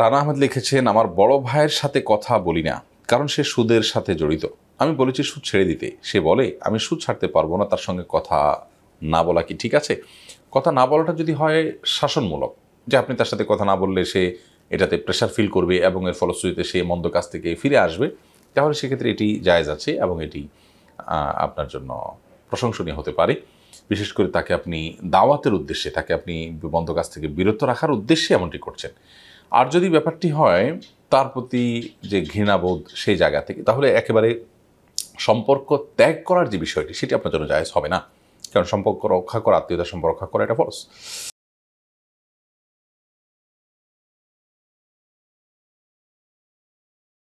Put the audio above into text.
রানা আহমেদ লিখেছেন আমার বড় ভাইয়ের সাথে কথা বলি না কারণ সে সুদের সাথে জড়িত আমি বলেছি সুদ ছেড়ে দিতে সে বলে আমি সুদ ছাড়তে পারবো না তার সঙ্গে কথা না বলা কি ঠিক আছে কথা না বলাটা যদি হয় শাসনমূলক যে আপনি তার সাথে কথা না বললে সে এটাতে প্রেশার ফিল করবে এবং এর ফলশ্রুতিতে সে মন্দ কাজ থেকে ফিরে আসবে তাহলে সেক্ষেত্রে এটি জায়জ আছে এবং এটি আপনার জন্য প্রশংসনীয় হতে পারে বিশেষ করে তাকে আপনি দাওয়াতের উদ্দেশ্যে তাকে আপনি মন্দ কাজ থেকে বিরত রাখার উদ্দেশ্যে এমনটি করছেন আর যদি ব্যাপারটি হয় তার প্রতি যে ঘৃণাবোধ সেই জায়গা থেকে তাহলে একেবারে সম্পর্ক ত্যাগ করার যে বিষয়টি সেটি আপনার জন্য জায়জ হবে না কারণ সম্পর্ক রক্ষা করা আত্মীয়তা সম্পর্ক রক্ষা করা এটা ফরস